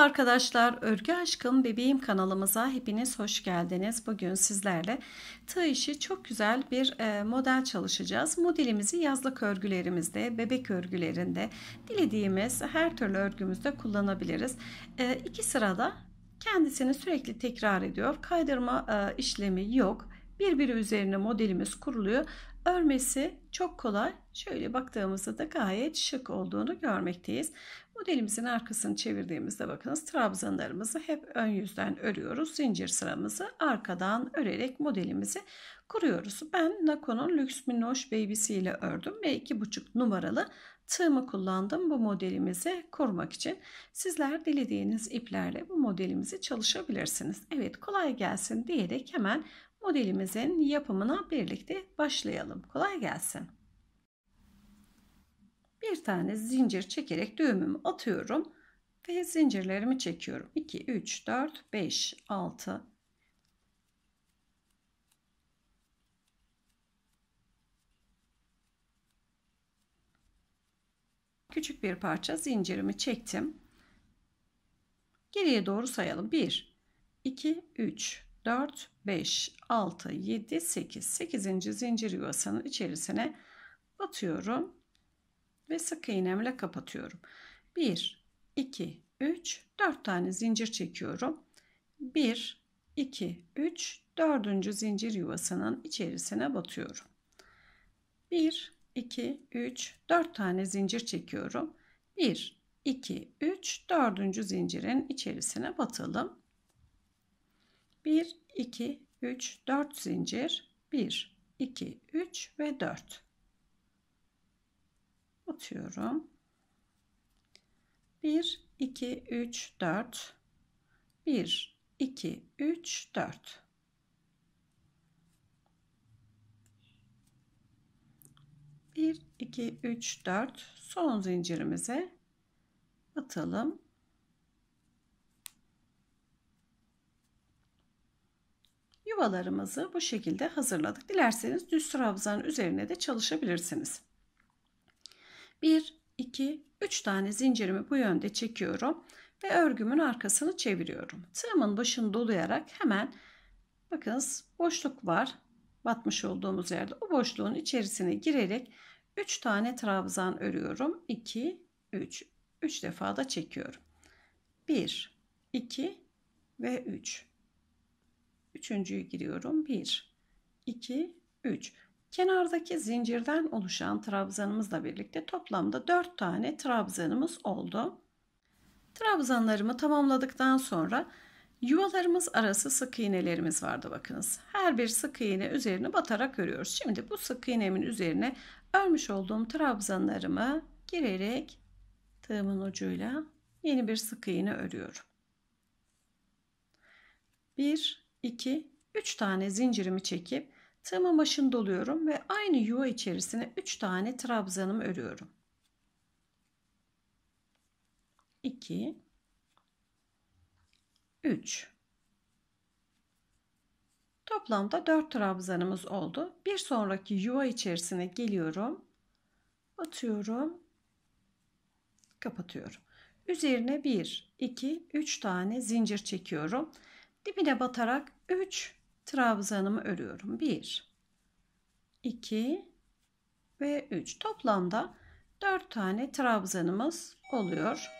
Merhaba arkadaşlar, Örgü Aşkım Bebeğim kanalımıza hepiniz hoş geldiniz. Bugün sizlerle tığ işi çok güzel bir e, model çalışacağız. Modelimizi yazlık örgülerimizde, bebek örgülerinde, dilediğimiz her türlü örgümüzde kullanabiliriz. E, iki sırada kendisini sürekli tekrar ediyor. Kaydırma e, işlemi yok. Birbiri üzerine modelimiz kuruluyor. Örmesi çok kolay. Şöyle baktığımızda da gayet şık olduğunu görmekteyiz. Modelimizin arkasını çevirdiğimizde bakınız trabzanlarımızı hep ön yüzden örüyoruz. Zincir sıramızı arkadan örerek modelimizi kuruyoruz. Ben Nako'nun Lüks Minnoş Baby'si ile ördüm ve 2,5 numaralı tığımı kullandım bu modelimizi kurmak için. Sizler dilediğiniz iplerle bu modelimizi çalışabilirsiniz. Evet kolay gelsin diyerek hemen modelimizin yapımına birlikte başlayalım. Kolay gelsin bir tane zincir çekerek düğümümü atıyorum ve zincirlerimi çekiyorum. 2, 3, 4, 5, 6, küçük bir parça zincirimi çektim. Geriye doğru sayalım. 1, 2, 3, 4, 5, 6, 7, 8. 8. zincir yuvasının içerisine batıyorum ve sık iğnemle kapatıyorum. 1, 2, 3, 4 tane zincir çekiyorum. 1, 2, 3, 4. zincir yuvasının içerisine batıyorum. 1, 2, 3, 4 tane zincir çekiyorum. 1, 2, 3, 4. zincirin içerisine batalım. 1, 2, 3, 4 zincir. 1, 2, 3 ve 4. Atıyorum. 1, 2, 3, 4. 1, 2, 3, 4. Bir, iki, üç, dört. Son zincirimize atalım. Yuvalarımızı bu şekilde hazırladık. Dilerseniz düz trabzanın üzerine de çalışabilirsiniz. 1, 2, 3 tane zincirimi bu yönde çekiyorum ve örgümün arkasını çeviriyorum. Tığımın başını dolayarak hemen bakınız boşluk var batmış olduğumuz yerde o boşluğun içerisine girerek 3 tane trabzan örüyorum. 2, 3. 3 defa da çekiyorum. 1, 2 ve 3. Üçüncüyü giriyorum. 1, 2, 3. Kenardaki zincirden oluşan trabzanımızla birlikte toplamda 4 tane trabzanımız oldu. Trabzanlarımı tamamladıktan sonra yuvalarımız arası sık iğnelerimiz vardı bakınız. Her bir sık iğne üzerine batarak örüyoruz. Şimdi bu sık iğnemin üzerine örmüş olduğum trabzanlarımı girerek tığımın ucuyla yeni bir sık iğne örüyorum. 1 2 3 tane zincirimi çekip Tığımın başını doluyorum ve aynı yuva içerisine 3 tane trabzanımı örüyorum. 2 3 Toplamda 4 trabzanımız oldu. Bir sonraki yuva içerisine geliyorum. Atıyorum. Kapatıyorum. Üzerine 1, 2, 3 tane zincir çekiyorum. Dibine batarak 3 trabzanımı örüyorum. 1 2 ve 3. Toplamda 4 tane trabzanımız oluyor.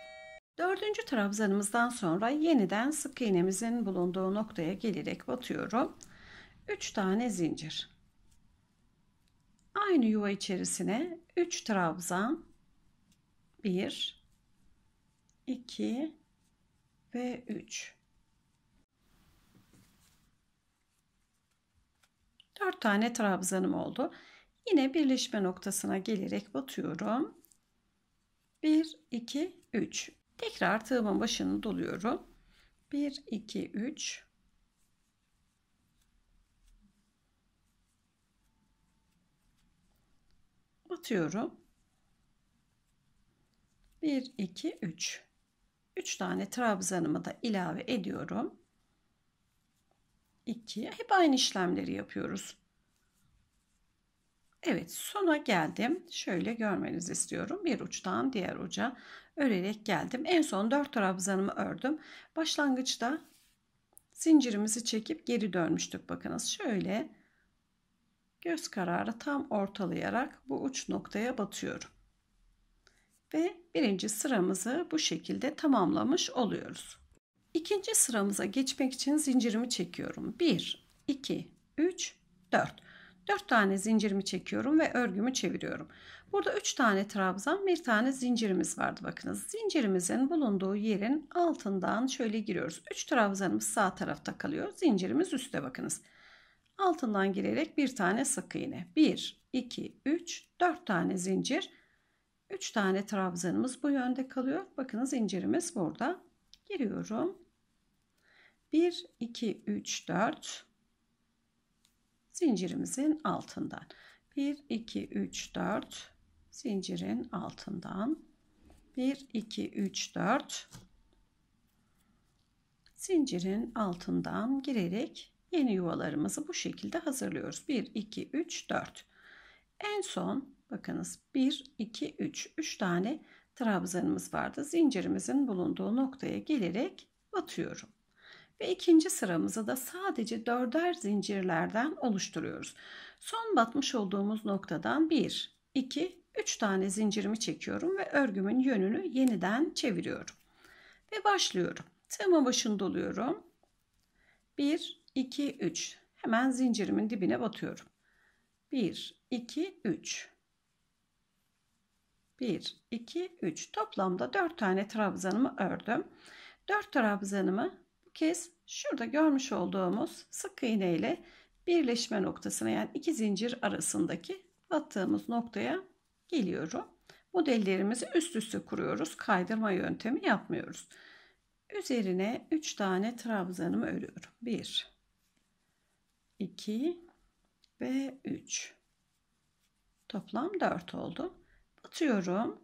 Dördüncü trabzanımızdan sonra yeniden sık iğnemizin bulunduğu noktaya gelerek batıyorum. 3 tane zincir. Aynı yuva içerisine 3 trabzan 1 2 ve 3 4 tane trabzanım oldu. Yine birleşme noktasına gelerek batıyorum. 1, 2, 3. Tekrar tığımın başını doluyorum. 1, 2, 3. Batıyorum. 1, 2, 3. 3 tane trabzanımı da ilave ediyorum. 2. Hep aynı işlemleri yapıyoruz. Evet sona geldim. Şöyle görmenizi istiyorum. Bir uçtan diğer uca örerek geldim. En son 4 trabzanımı ördüm. Başlangıçta zincirimizi çekip geri dönmüştük. Bakınız şöyle göz kararı tam ortalayarak bu uç noktaya batıyorum. Ve birinci sıramızı bu şekilde tamamlamış oluyoruz. İkinci sıramıza geçmek için zincirimi çekiyorum. 1, 2, 3, 4. 4 tane zincirimi çekiyorum ve örgümü çeviriyorum. Burada 3 tane trabzan, bir tane zincirimiz vardı bakınız. Zincirimizin bulunduğu yerin altından şöyle giriyoruz. 3 trabzanımız sağ tarafta kalıyor. Zincirimiz üstte bakınız. Altından girerek bir tane sık iğne. 1, 2, 3, 4 tane zincir. 3 tane trabzanımız bu yönde kalıyor. Bakınız, zincirimiz burada giriyorum. 1, 2, 3, 4 zincirimizin altından. 1, 2, 3, 4 zincirin altından. 1, 2, 3, 4 zincirin altından girerek yeni yuvalarımızı bu şekilde hazırlıyoruz. 1, 2, 3, 4. En son bakınız 1, 2, 3. 3 tane trabzanımız vardı. Zincirimizin bulunduğu noktaya gelerek batıyorum. Ve ikinci sıramızı da sadece dörder zincirlerden oluşturuyoruz. Son batmış olduğumuz noktadan 1, 2, 3 tane zincirimi çekiyorum ve örgümün yönünü yeniden çeviriyorum. Ve başlıyorum. Tığımın başında doluyorum. 1, 2, 3. Hemen zincirimin dibine batıyorum. 1, 2, 3. 1, 2, 3. Toplamda 4 tane trabzanımı ördüm. 4 trabzanımı bu kez şurada görmüş olduğumuz sık iğne ile birleşme noktasına yani iki zincir arasındaki battığımız noktaya geliyorum. Modellerimizi üst üste kuruyoruz. Kaydırma yöntemi yapmıyoruz. Üzerine 3 tane trabzanımı örüyorum. 1 2 ve 3. Toplam 4 oldu atıyorum.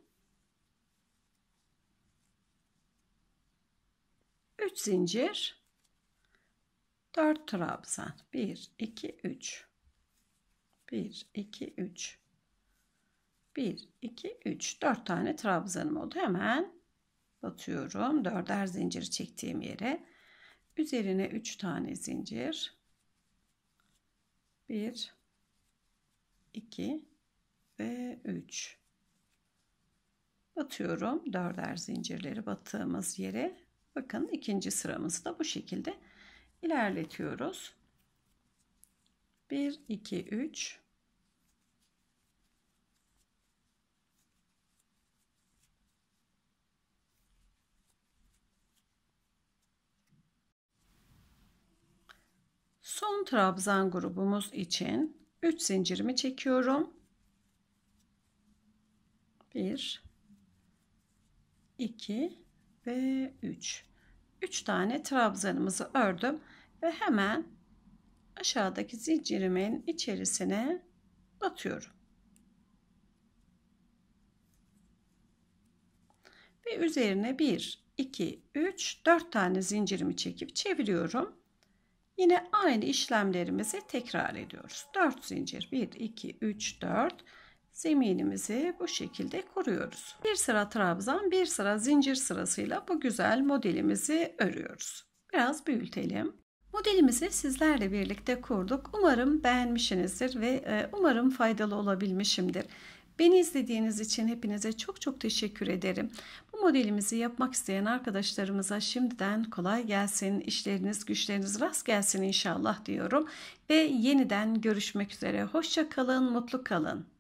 3 zincir 4 trabzan 1 2 3 1 2 3 1 2 3 4 tane trabzanım oldu hemen batıyorum dörder zincir çektiğim yere üzerine 3 tane zincir 1 2 ve 3 batıyorum. Dörder zincirleri battığımız yere. Bakın ikinci sıramızı da bu şekilde ilerletiyoruz. 1, 2, 3, Son trabzan grubumuz için 3 zincirimi çekiyorum. 1 2 ve 3. 3 tane trabzanımızı ördüm ve hemen aşağıdaki zincirimin içerisine batıyorum. Ve üzerine 1, 2, 3, 4 tane zincirimi çekip çeviriyorum. Yine aynı işlemlerimizi tekrar ediyoruz. 4 zincir. 1, 2, 3, 4 zeminimizi bu şekilde koruyoruz. Bir sıra trabzan, bir sıra zincir sırasıyla bu güzel modelimizi örüyoruz. Biraz büyütelim. Modelimizi sizlerle birlikte kurduk. Umarım beğenmişsinizdir ve e, umarım faydalı olabilmişimdir. Beni izlediğiniz için hepinize çok çok teşekkür ederim. Bu modelimizi yapmak isteyen arkadaşlarımıza şimdiden kolay gelsin, İşleriniz, güçleriniz rast gelsin inşallah diyorum. Ve yeniden görüşmek üzere. Hoşça kalın, mutlu kalın.